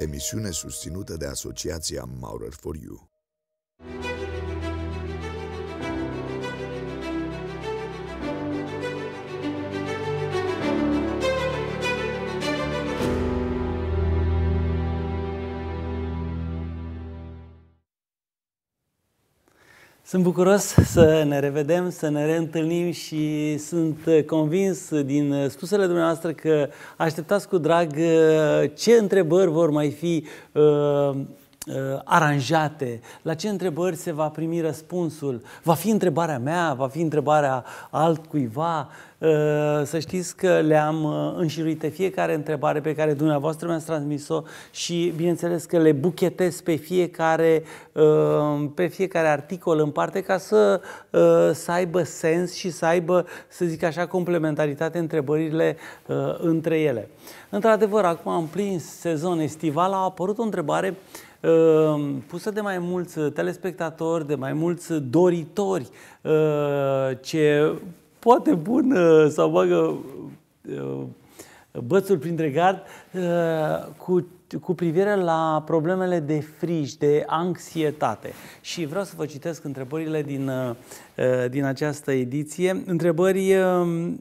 emisiune susținută de Asociația Maurer for You. Sunt bucuros să ne revedem, să ne reîntâlnim și sunt convins din spusele dumneavoastră că așteptați cu drag uh, ce întrebări vor mai fi uh, Uh, aranjate, la ce întrebări se va primi răspunsul, va fi întrebarea mea, va fi întrebarea altcuiva, uh, să știți că le-am uh, înșiruit fiecare întrebare pe care dumneavoastră mi-ați transmis-o și bineînțeles că le buchetez pe fiecare, pe fiecare articol în parte ca să, să aibă sens și să aibă, să zic așa, complementaritate întrebările între ele. Într-adevăr, acum am prins sezon estival, a apărut o întrebare uh, Ehm, pusă de mai mulți uh, telespectatori, de mai mulți doritori, uh, ce poate bun uh, sau bagă bățul printre gard cu cu privire la problemele de friș, de anxietate. Și vreau să vă citesc întrebările din, din această ediție. Întrebări um,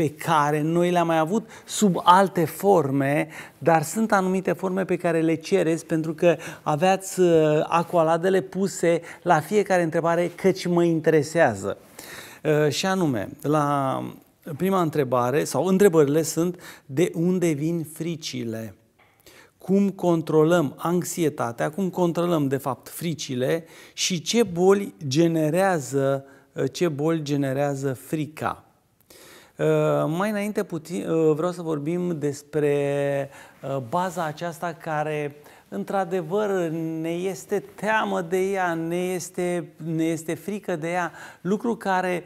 pe care noi le-am mai avut sub alte forme, dar sunt anumite forme pe care le cereți pentru că aveați uh, acoladele puse la fiecare întrebare căci mă interesează. Uh, și anume, la prima întrebare sau întrebările sunt de unde vin fricile? cum controlăm anxietatea, cum controlăm de fapt fricile și ce boli generează, uh, ce boli generează frica. Ă, mai înainte puțin, ă, vreau să vorbim despre ă, baza aceasta care într-adevăr ne este teamă de ea, ne este, ne este frică de ea, lucru care,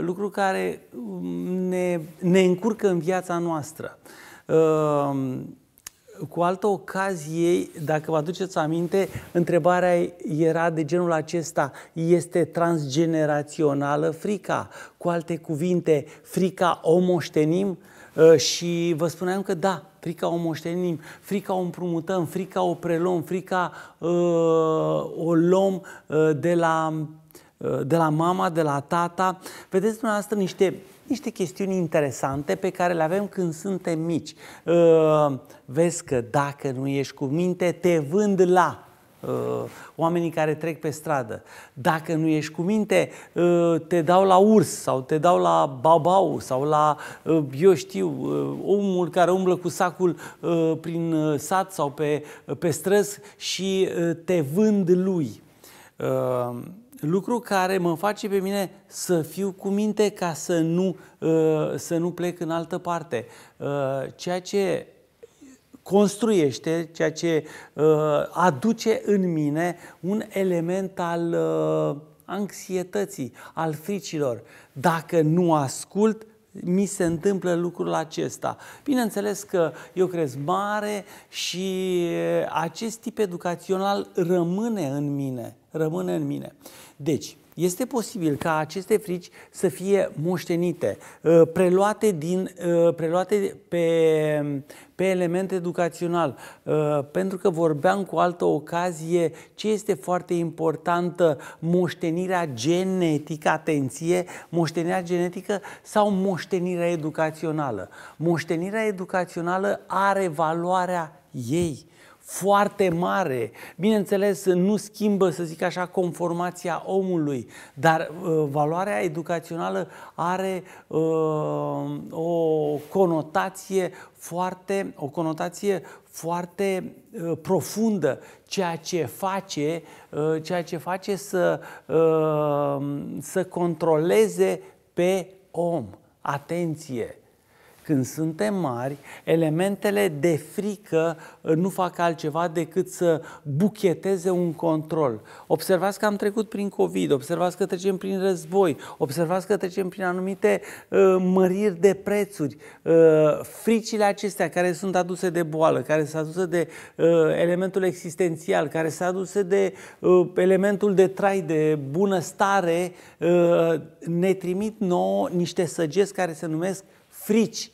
lucru care ne, ne încurcă în viața noastră cu altă ocazie, dacă vă aduceți aminte, întrebarea era de genul acesta, este transgenerațională frica? Cu alte cuvinte, frica o moștenim? Uh, și vă spuneam că da, frica o moștenim, frica o împrumutăm, frica o preluăm, frica uh, o luăm uh, de la Uh, de la mama, de la tata. Vedeți dumneavoastră niște, niște chestiuni interesante pe care le avem când suntem mici. Uh, vezi că dacă nu ești cu minte, te vând la uh, oamenii care trec pe stradă. Dacă nu ești cu minte, te dau la urs sau te dau la babau sau la, eu știu, omul care umblă cu sacul prin sat sau pe, pe străzi și te vând lui lucru care mă face pe mine să fiu cu minte ca să nu, uh, să nu plec în altă parte. Uh, ceea ce construiește, ceea ce uh, aduce în mine un element al anxietății, al fricilor. Dacă nu ascult, mi se întâmplă lucrul acesta. Bineînțeles că eu crez mare și acest tip educațional rămâne în mine. Rămâne în mine. Deci, este posibil ca aceste frici să fie moștenite, ă, preluate, din, ă, preluate pe, pe element educațional, ă, pentru că vorbeam cu altă ocazie ce este foarte importantă, moștenirea genetică, atenție, moștenirea genetică sau moștenirea educațională. Moștenirea educațională are valoarea ei foarte mare. Bineînțeles, nu schimbă, să zic așa, conformația omului, dar uh, valoarea educațională are uh, o conotație foarte, o conotație foarte uh, profundă, ceea ce face, uh, ceea ce face să, uh, să controleze pe om. Atenție! când suntem mari, elementele de frică uh, nu fac altceva decât să bucheteze un control. Observați că am trecut prin COVID, observați că trecem prin război, observați că trecem prin anumite uh, măriri de prețuri. Uh, fricile acestea care sunt aduse de boală, care sunt aduse de uh, elementul existențial, care sunt aduse de uh, elementul de trai, de bunăstare, uh, ne trimit nouă niște săgeți care se numesc frici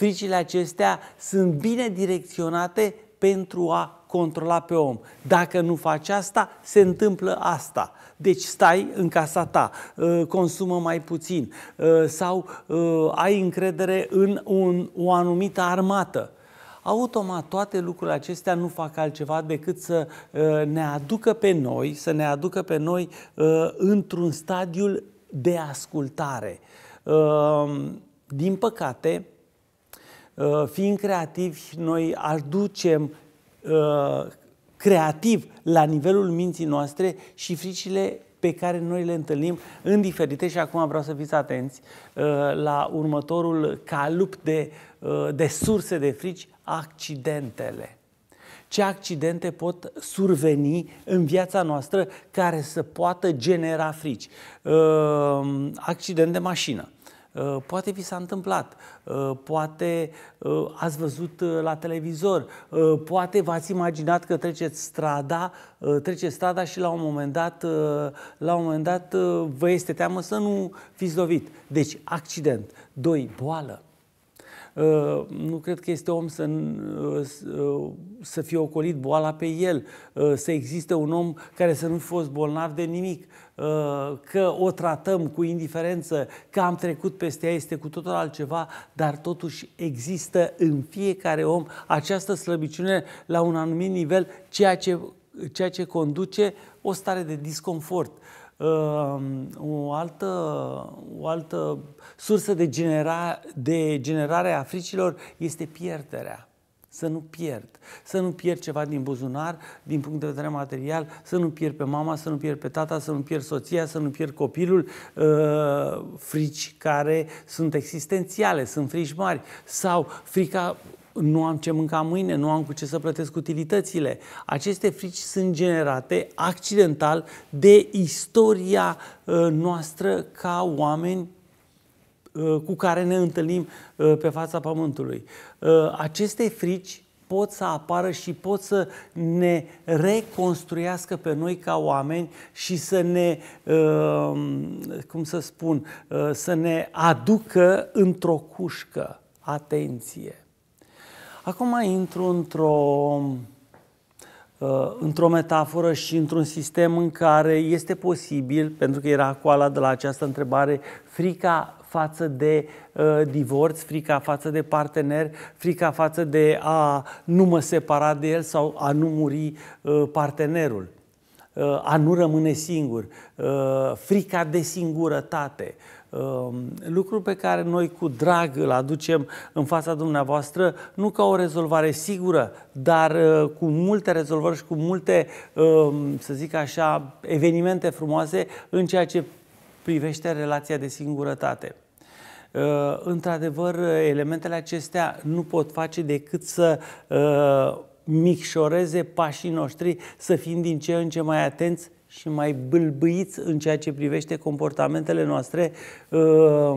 fricile acestea sunt bine direcționate pentru a controla pe om. Dacă nu faci asta, se întâmplă asta. Deci stai în casa ta, ă, consumă mai puțin ă, sau ă, ai încredere în un, o anumită armată. Automat toate lucrurile acestea nu fac altceva decât să ne aducă pe noi, să ne aducă pe noi într-un stadiul de ascultare. Din păcate, Uh, fiind creativi, noi aducem uh, creativ la nivelul minții noastre și fricile pe care noi le întâlnim în diferite și acum vreau să fiți atenți uh, la următorul calup de, de surse de frici, accidentele. Ce accidente pot surveni în viața noastră care să poată genera frici? Accident de mașină Uh, poate vi s-a întâmplat, uh, poate uh, ați văzut la televizor, poate v-ați imaginat că treceți strada, treceți strada și la un moment dat, la un moment dat vă este teamă să nu fiți lovit. Deci, accident. Doi, boală. nu cred că este om să, să fie ocolit boala pe el, să existe un om care să nu fi fost bolnav de nimic. Uh, că o tratăm cu indiferență, că am trecut peste ea, este cu totul altceva, dar totuși există în fiecare om această slăbiciune la un anumit nivel, ceea ce, ceea ce conduce o stare de disconfort. Uh, o altă, o altă sursă de, genera, de generare a fricilor este pierderea să nu pierd. Să nu pierd ceva din buzunar, din punct de vedere material, să nu pierd pe mama, să nu pierd pe tata, să nu pierd soția, să nu pierd copilul. Ă, frici care sunt existențiale, sunt frici mari. Sau frica nu am ce mânca mâine, nu am cu ce să plătesc utilitățile. Aceste frici sunt generate accidental de istoria ă, noastră ca oameni Uh, cu care ne întâlnim uh, pe fața Pământului. Uh, aceste frici pot să apară și pot să ne reconstruiască pe noi ca oameni și să ne, cum să spun, să ne aducă într-o cușcă. Atenție! Acum intru într-o într-o metaforă și într-un sistem în care este posibil, pentru că era coala de la această întrebare, frica față de uh, divorț, frica față de partener, frica față de a nu mă separa de el sau a nu muri uh, partenerul, uh, a nu rămâne singur, uh, frica de singurătate. Uh, um, lucru pe care noi cu drag îl aducem în fața dumneavoastră, nu ca o rezolvare sigură, dar uh, cu multe rezolvări și cu multe, uh, să zic așa, evenimente frumoase în ceea ce privește relația de singurătate. Uh, într-adevăr, elementele acestea nu pot face decât să uh, micșoreze pașii noștri, să fim din ce în ce mai atenți și mai bâlbâiți în ceea ce privește comportamentele noastre uh,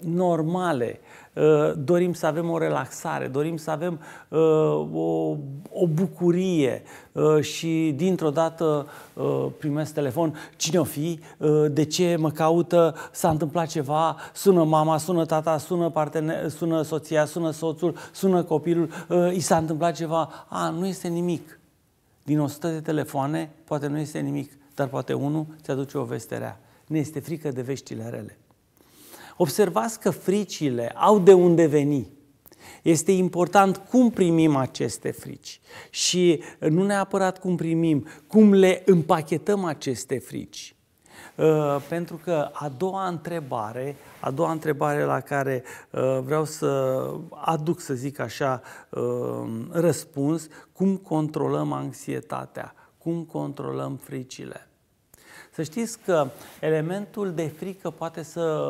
normale Uh, dorim să avem o relaxare, dorim să avem uh, o, o bucurie uh, și dintr-o dată primesc telefon, cine o fi, de ce mă caută, s-a întâmplat ceva, sună mama, sună tata, sună, partener, sună soția, sună soțul, sună copilul, i s-a întâmplat ceva, a, nu este nimic. Din 100 de telefoane, poate nu este nimic, dar poate unul ți aduce o veste rea. Ne este frică de veștile rele. Observați că fricile au de unde veni. Este important cum primim aceste frici și nu neapărat cum primim, cum le împachetăm aceste frici. Uh, pentru că a doua întrebare, a doua întrebare la care uh, vreau să aduc, să zic așa, uh, răspuns, cum controlăm anxietatea, cum controlăm fricile. Să știți că elementul de frică poate să,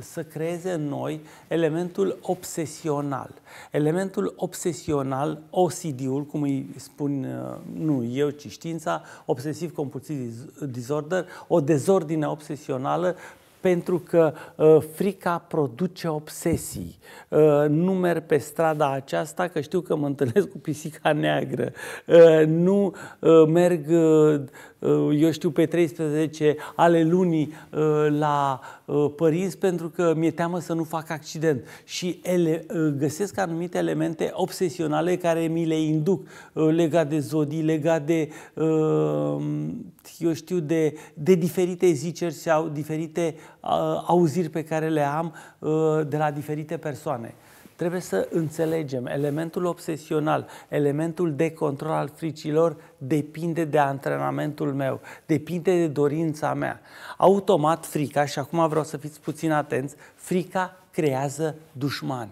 să creeze în noi elementul obsesional. Elementul obsesional, OCD-ul, cum îi spun uh, nu eu, ci știința, obsesiv compulsiv disorder, o dezordine obsesională pentru că uh, frica produce obsesii. Uh, nu merg pe strada aceasta că știu că mă întâlnesc cu pisica neagră. Uh, nu uh, merg, uh, uh eu știu, pe 13 ale lunii uh, la uh, părinți pentru că mi-e teamă să nu fac accident. Și ele, uh, găsesc anumite elemente obsesionale care mi le induc uh, legat de zodii, legat de... Uh, eu știu de, de diferite ziceri sau diferite uh, auziri pe care le am uh, de la diferite persoane. Trebuie să înțelegem, elementul obsesional, elementul de control al fricilor depinde de antrenamentul meu, depinde de dorința mea. Automat frica, și acum vreau să fiți puțin atenți, frica creează dușmani.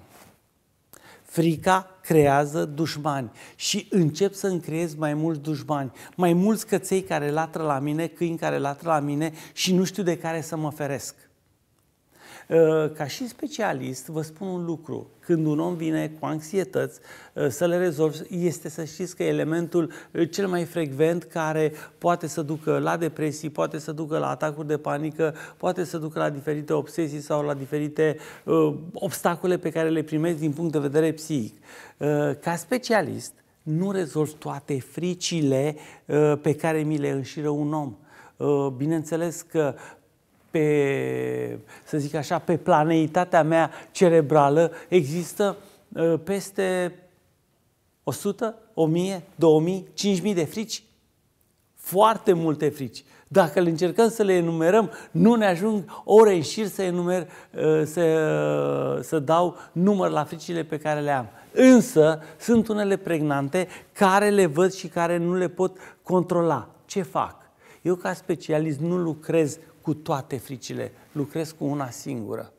Frica creează dușmani și încep să-mi creez mai mulți dușmani, mai mulți căței care latră la mine, câini care latră la mine și nu știu de care să mă feresc. Ă, ca și specialist, vă spun un lucru. Când un om vine cu anxietăți, ă, să le rezolvi, este să știți că elementul ă, cel mai frecvent care poate să ducă la depresii, poate să ducă la atacuri de panică, poate să ducă la diferite obsesii sau la diferite uh, obstacole pe care le primești din punct de vedere psihic. Uh, ca specialist, nu rezolv toate fricile uh, pe care mi le înșiră un om. Bineînțeles că pe, să zic așa, pe planeitatea mea cerebrală există ă, peste 100, 1000, 2000, 5000 de frici. Foarte multe frici. Dacă le încercăm să le enumerăm, nu ne ajung ore în șir să enumer, ă, să, să dau număr la fricile pe care le am. Însă sunt unele pregnante care le văd și care nu le pot controla. Ce fac? Eu ca specialist nu lucrez cu toate fricile, lucrez cu una singură.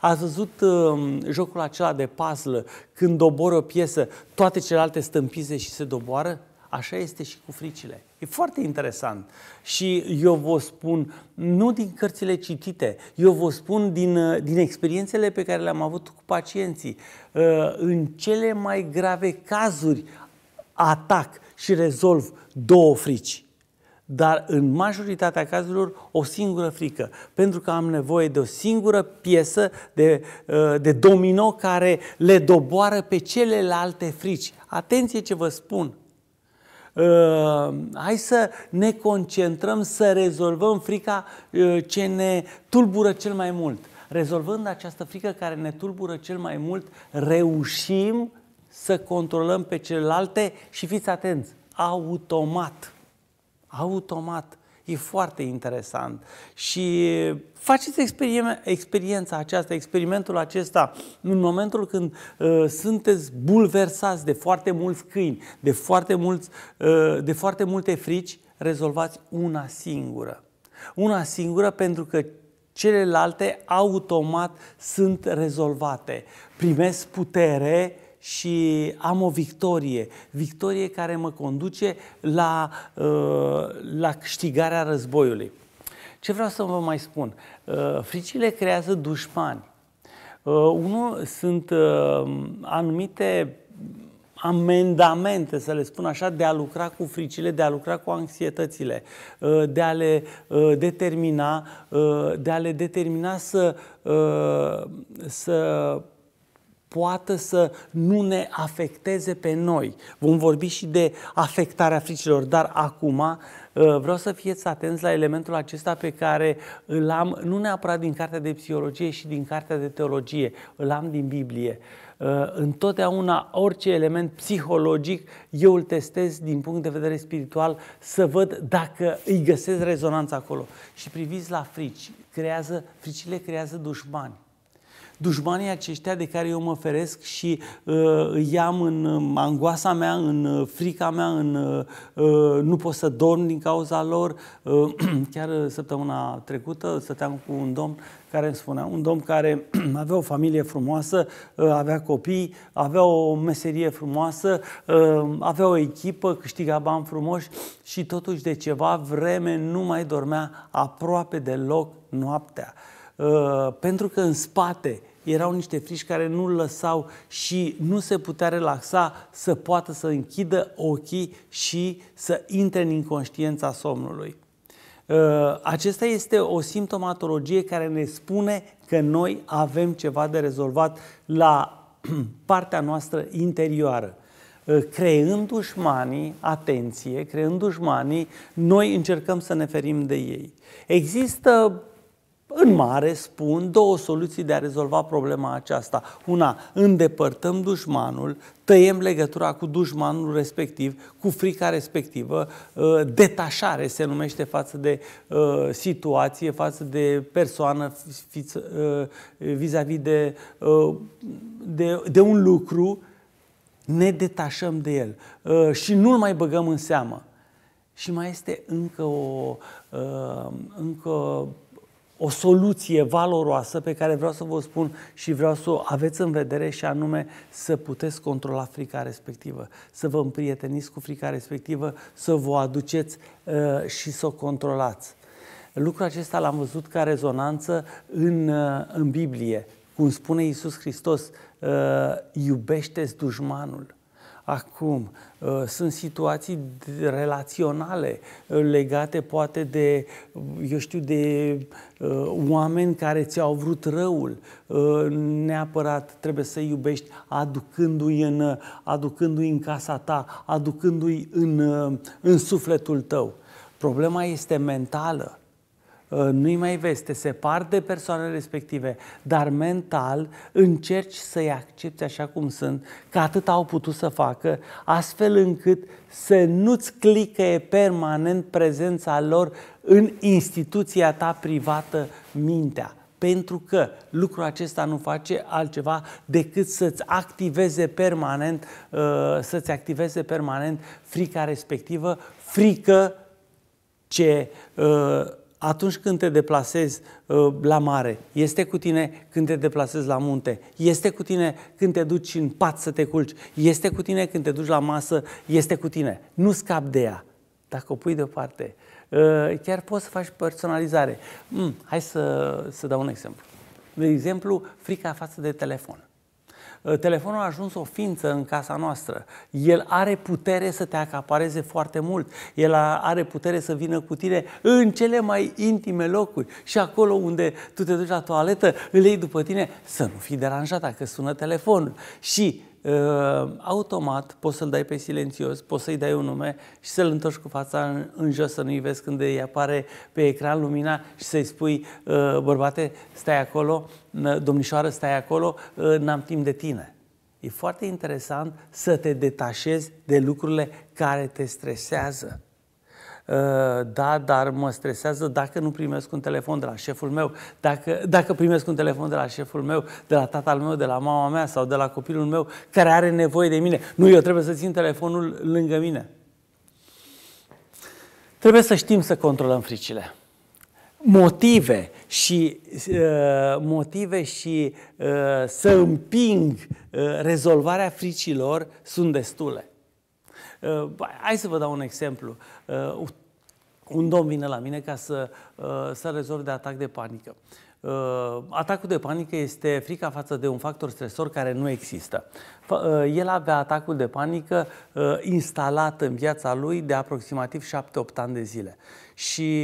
Ați văzut uh, jocul acela de puzzle, când doboră o piesă, toate celelalte stâmpize și se doboară? Așa este și cu fricile. E foarte interesant. Și eu vă spun, nu din cărțile citite, eu vă spun din, uh, din experiențele pe care le-am avut cu pacienții. Uh, în cele mai grave cazuri atac și rezolv două frici dar în majoritatea cazurilor o singură frică, pentru că am nevoie de o singură piesă de, uh, de domino care le doboară pe celelalte frici. Atenție ce vă spun! Uh, hai să ne concentrăm, să rezolvăm frica uh, ce ne tulbură cel mai mult. Rezolvând această frică care ne tulbură cel mai mult, reușim să controlăm pe celelalte și fiți atenți, automat automat. E foarte interesant și faceți experiența aceasta, experimentul acesta în momentul când uh, sunteți bulversați de foarte mulți câini, de foarte, mulți, uh, de foarte multe frici, rezolvați una singură. Una singură pentru că celelalte automat sunt rezolvate. Primesc putere și am o victorie, victorie care mă conduce la, uh, la câștigarea războiului. Ce vreau să vă mai spun? Uh, fricile creează dușmani. Uh, unul sunt anumite amendamente, să le spun așa, de a lucra cu fricile, de a lucra cu anxietățile, de a le determina, de a le determina să, să poată să nu ne afecteze pe noi. Vom vorbi și de afectarea fricilor, dar acum uh, vreau să fiți atenți la elementul acesta pe care îl am nu neapărat din cartea de psihologie și din cartea de teologie, îl am din Biblie. Uh, întotdeauna orice element psihologic eu îl testez din punct de vedere spiritual să văd dacă îi găsesc rezonanța acolo. Și priviți la frici, creează, fricile creează dușmani dușmanii aceștia de care eu mă feresc și uh, îi am în uh, angoasa mea, în uh, frica mea, în uh, uh, nu pot să dorm din cauza lor. Uh, chiar săptămâna trecută stăteam cu un domn care îmi spunea, un domn care avea o familie frumoasă, avea copii, avea o meserie frumoasă, avea o echipă, câștiga bani frumoși și totuși de ceva vreme nu mai dormea aproape deloc noaptea. Pentru că în spate erau niște frici care nu lăsau și nu se putea relaxa să poată să închidă ochii și să intre în inconștiența somnului. Uh, acesta este o simptomatologie care ne spune că noi avem ceva de rezolvat la partea noastră interioară uh, creând dușmanii, atenție, creând dușmanii, noi încercăm să ne ferim de ei. Există în mare spun două soluții de a rezolva problema aceasta. Una, îndepărtăm dușmanul, tăiem legătura cu dușmanul respectiv, cu frica respectivă, uh, detașare se numește față de uh, situație, față de persoană, uh, vis-a-vis -vis de, de, de un lucru, ne detașăm de el și nu-l mai băgăm în seamă. Și mai este încă o, încă o soluție valoroasă pe care vreau să vă spun și vreau să o aveți în vedere și anume să puteți controla frica respectivă, să vă împrieteniți cu frica respectivă, să vă aduceți uh, și să o controlați. Lucrul acesta l-am văzut ca rezonanță în, uh, în Biblie. Cum spune Iisus Hristos, uh, iubește-ți dușmanul acum. Uh, sunt situații relaționale uh, legate poate de, uh, eu știu, de oameni care ți-au vrut răul. Neapărat trebuie să iubești aducându-i în, aducându-i în casa ta, aducându-i în, în sufletul tău. Problema este mentală. Uh, nu-i mai vezi, te separi de persoanele respective, dar mental încerci să-i accepti așa cum sunt, că atât au putut să facă, astfel încât să nu-ți clicăie permanent prezența lor în instituția ta privată mintea pentru că lucrul acesta nu face altceva decât să-ți activeze permanent, uh, să-ți activeze permanent frica respectivă, frică ce uh, atunci când te deplasezi uh, la mare, este cu tine când te deplasezi la munte, este cu tine când te duci în pat să te culci, este cu tine când te duci la masă, este cu tine. Nu scap de ea. Dacă o pui deoparte, uh, chiar poți să faci personalizare. Mm, hai să, să dau un exemplu. De exemplu, frica față de telefon. Ă, telefonul a ajuns o ființă în casa noastră. El are putere să te acapareze foarte mult. El are putere să vină cu tine în cele mai intime locuri și acolo unde tu te duci la toaletă, îl iei după tine să nu fii deranjat dacă sună telefonul. Și Ă, automat poți să-l dai pe silențios, poți să-i dai un nume și să-l întorci cu fața în, în jos, să nu-i vezi când îi apare pe ecran lumina și să-i spui, ă, bărbate, stai acolo, domnișoară, stai acolo, ă, n-am timp de tine. E foarte interesant să te detașezi de lucrurile care te stresează. Ă, da, dar mă stresează dacă nu primesc un telefon de la șeful meu, dacă, dacă primesc un telefon de la șeful meu, de la tatăl meu, de la mama mea sau de la copilul meu care are nevoie de mine. Nu, eu trebuie să țin telefonul lângă mine. Trebuie să știm să controlăm fricile motive și uh, motive și uh, să împing uh, rezolvarea fricilor sunt destule. Uh, hai să vă dau un exemplu. Uh, un domn vine la mine ca să, uh, să rezolve de atac de panică. Atacul de panică este frica față de un factor stresor care nu există. El avea atacul de panică instalat în viața lui de aproximativ 7-8 ani de zile și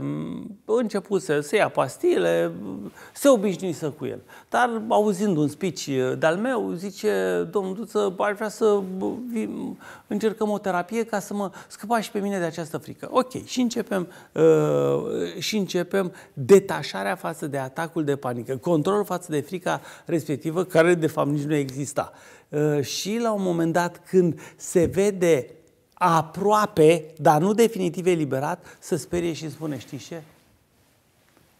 mm, începuse să ia pastile, se obișnuise cu el. Dar auzind un speech de-al meu, zice, domnul Duță, aș vrea să încercăm o terapie ca să mă scăpa și pe mine de această frică. Ok, și începem, uh, și începem detașarea față de atacul de panică, controlul față de frica respectivă, care de fapt nici nu exista. Uh, și la un moment dat când se vede aproape, dar nu definitiv eliberat, să sperie și spune, știi ce?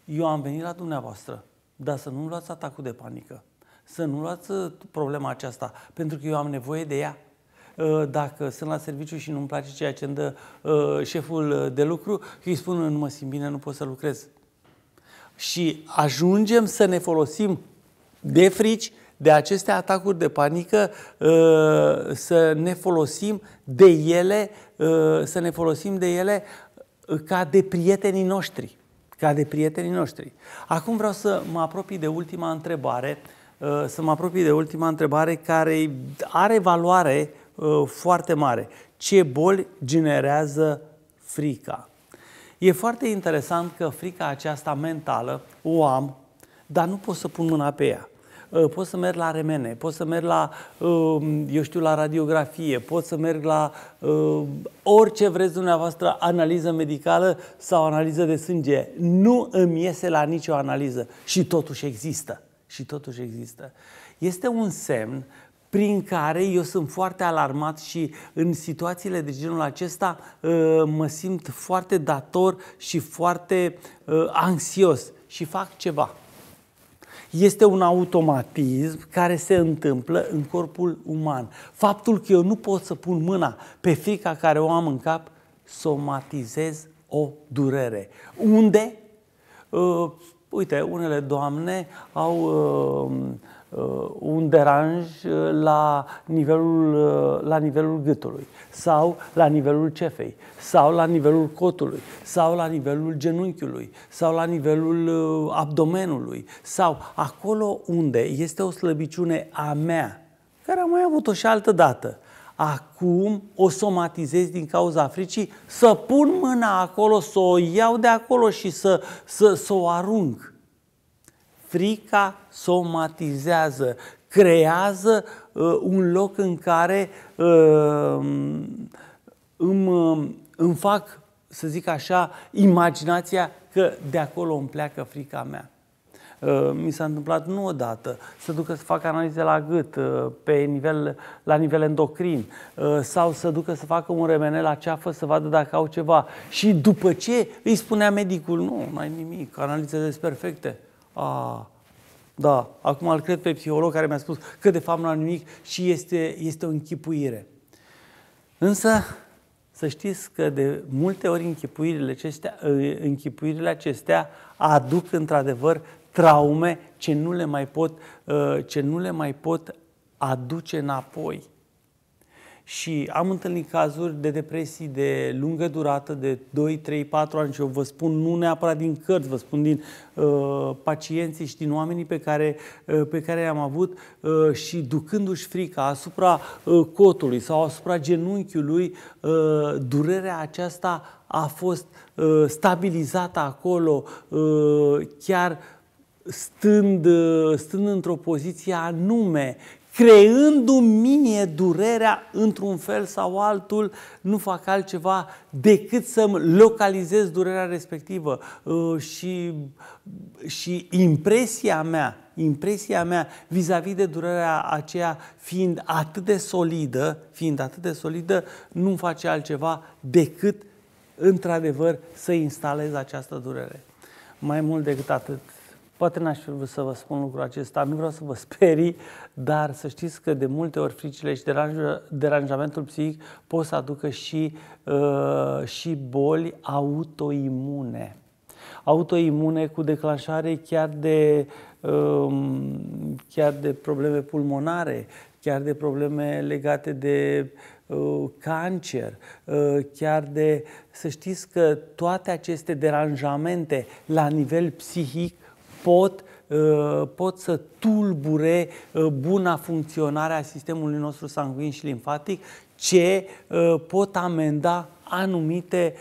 Eu am venit la dumneavoastră, dar să nu luați atacul de panică. Să nu luați uh, problema aceasta, pentru că eu am nevoie de ea uh, dacă sunt la serviciu și nu-mi place ceea ce îmi dă uh, șeful de lucru, îi spun, nu mă simt bine, nu pot să lucrez. Și ajungem să ne folosim de frici de aceste atacuri de panică, uh, să ne folosim de ele, uh, să ne folosim de ele uh, ca de prietenii noștri. Ca de prietenii noștri. Acum vreau să mă apropii de ultima întrebare, să mă apropii de ultima întrebare care are valoare foarte mare. Ce boli generează frica? E foarte interesant că frica aceasta mentală o am, dar nu pot să pun mâna pe ea. Ă, pot să merg la remene, pot să merg la, ă, eu știu, la radiografie, pot să merg la ă, orice vreți dumneavoastră, analiză medicală sau analiză de sânge. Nu îmi iese la nicio analiză și totuși există. Și totuși există. Este un semn prin care eu sunt foarte alarmat și în situațiile de genul acesta mă simt foarte dator și foarte anxios și fac ceva este un automatism care se întâmplă în corpul uman. Faptul că eu nu pot să pun mâna pe frica care o am în cap, somatizez o durere. Unde? Uh, uite, unele doamne au uh, Uh, un deranj uh, la nivelul, uh, la nivelul gâtului sau la nivelul cefei sau la nivelul cotului sau la nivelul genunchiului sau la nivelul abdomenului sau acolo unde este o slăbiciune a mea care am mai avut-o și altă dată. Acum o somatizez din cauza fricii, să pun mâna acolo, să o iau de acolo și să, să, să o arunc frica somatizează, creează uh, un loc în care uh, îmi, uh, îmi fac, să zic așa, imaginația că de acolo îmi pleacă frica mea. Uh, mi s-a întâmplat nu odată să ducă să fac analize la gât, uh, pe nivel, la nivel endocrin, sau să ducă să facă un remene la ceafă să vadă dacă au ceva. Și după ce îi spunea medicul, nu, nu ai nimic, analizele sunt perfecte a, da, acum îl cred pe psiholog care mi-a spus că de fapt nu am nimic și este, este o închipuire. Însă, să știți că de multe ori închipuirile acestea, ă, închipuirile acestea aduc într-adevăr traume ce nu le mai pot, ă, ce nu le mai pot aduce înapoi. Și am întâlnit cazuri de depresii de lungă durată, de 2, 3, 4 ani și eu vă spun nu neapărat din cărți, vă spun din uh, pacienții și din oamenii pe care, uh, pe care i-am avut uh, și ducându-și frica asupra uh, cotului sau asupra genunchiului, uh, durerea aceasta a fost uh, stabilizată acolo uh, chiar stând, uh, stând într-o poziție anume creându-mi mie durerea într-un fel sau altul, nu fac altceva decât să-mi localizez durerea respectivă. Uh, și, și impresia mea, impresia mea vis-a-vis de durerea aceea fiind atât de solidă, fiind atât de solidă, nu face altceva decât într-adevăr să instalez această durere. Mai mult decât atât, Poate n-aș fi vrut să vă spun lucrul acesta, nu vreau să vă sperii, dar să știți că de multe ori fricile și deranj- deranjamentul psihic pot să aducă și, uh, și boli autoimune. Autoimune cu declanșare chiar de, uh, chiar de probleme pulmonare, chiar de probleme legate de uh, cancer, uh, chiar de... Să știți că toate aceste deranjamente la nivel psihic pot uh, pot să tulbure uh, buna funcționare a sistemului nostru sanguin și limfatic, ce uh, pot amenda anumite,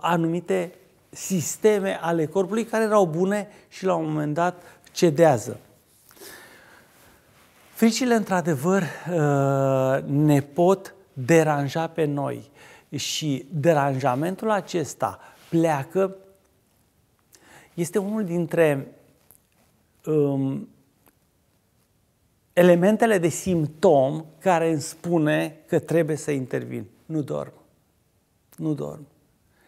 anumite sisteme ale corpului care erau bune și la un moment dat cedează. Fricile, într-adevăr, ne pot deranja pe noi și deranjamentul acesta pleacă este unul dintre um, elementele de simptom care îmi spune că trebuie să intervin. Nu dorm. Nu dorm.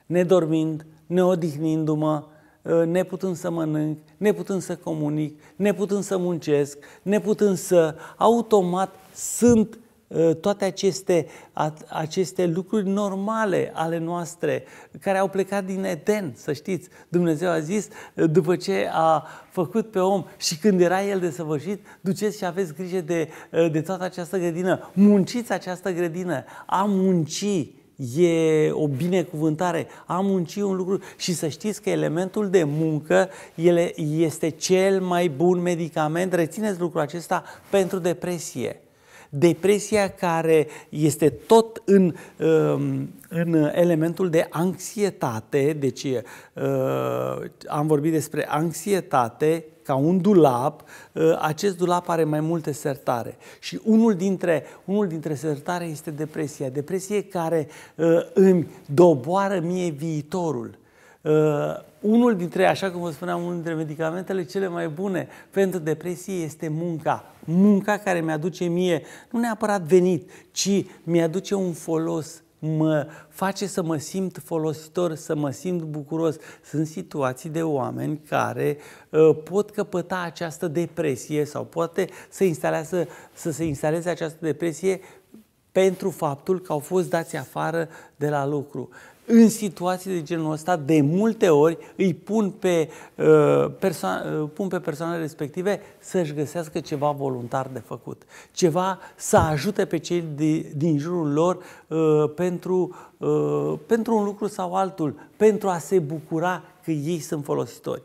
Nedormind, neodihnindu-mă, uh, neputând să mănânc, neputând să comunic, neputând să muncesc, neputând să... Automat sunt Ă, toate aceste, aceste lucruri normale ale noastre, care au plecat din Eden, să știți. Dumnezeu a zis, după ce a făcut pe om și când era el desăvârșit, duceți și aveți grijă de, ă, de toată această grădină. Munciți această grădină. A munci e o binecuvântare. A munci un lucru și să știți că elementul de muncă ele, este cel mai bun medicament. Rețineți lucrul acesta pentru depresie depresia care este tot în, um, în elementul de anxietate, deci uh, am vorbit despre anxietate ca un dulap, uh, acest dulap are mai multe sertare și unul dintre, unul dintre sertare este depresia, depresie care uh, îmi doboară mie viitorul Uh, unul dintre, așa cum vă spuneam, unul dintre medicamentele cele mai bune pentru depresie este munca. Munca care mi-aduce mie, nu neapărat venit, ci mi-aduce un folos, mă face să mă simt folositor, să mă simt bucuros. Sunt situații de oameni care uh, pot căpăta această depresie sau poate să, instalează, să se instaleze această depresie pentru faptul că au fost dați afară de la lucru în situații de genul ăsta, de multe ori îi pun pe, uh, perso- uh, pun pe persoanele respective să-și găsească ceva voluntar de făcut, ceva să ajute pe cei de, din jurul lor uh, pentru, uh, pentru un lucru sau altul, pentru a se bucura că ei sunt folositori.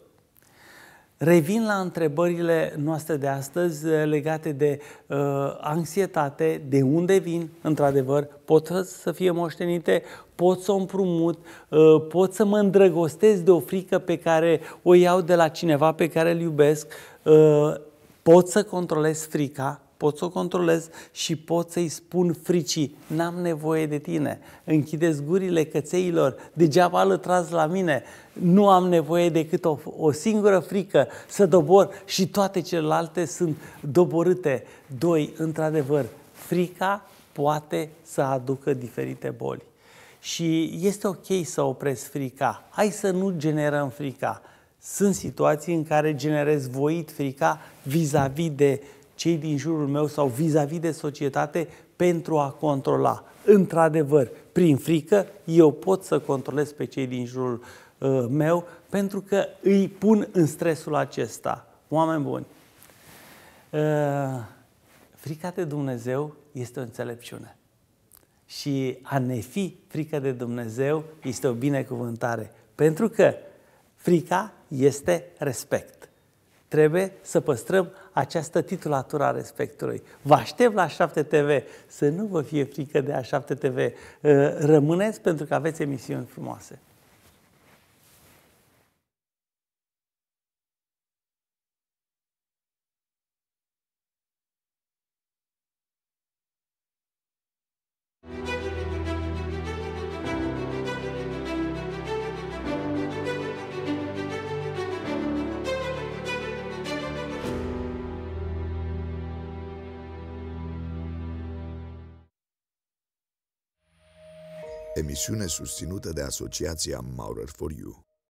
Revin la întrebările noastre de astăzi eh, legate de uh, anxietate, de unde vin, într-adevăr, pot să fie moștenite, pot să o împrumut, uh, pot să mă îndrăgostesc de o frică pe care o iau de la cineva pe care îl iubesc, uh, pot să controlez frica, pot să o controlez și pot să-i spun fricii, n-am nevoie de tine, închideți gurile cățeilor, degeaba alătrați la mine, nu am nevoie decât o, o singură frică să dobor și toate celelalte sunt doborâte. Doi, într-adevăr, frica poate să aducă diferite boli. Și este ok să opresc frica. Hai să nu generăm frica. Sunt situații în care generez voit frica vis-a-vis de cei din jurul meu sau vis-a-vis -vis de societate pentru a controla. Într-adevăr, prin frică, eu pot să controlez pe cei din jurul uh, meu pentru că îi pun în stresul acesta. Oameni buni, uh, frica de Dumnezeu este o înțelepciune. Și a ne fi frică de Dumnezeu este o binecuvântare. Pentru că frica este respect. Trebuie să păstrăm această titulatură a respectului. Vă aștept la 7 TV, să nu vă fie frică de A7 TV. Rămâneți pentru că aveți emisiuni frumoase. emisiune susținută de Asociația Maurer for You.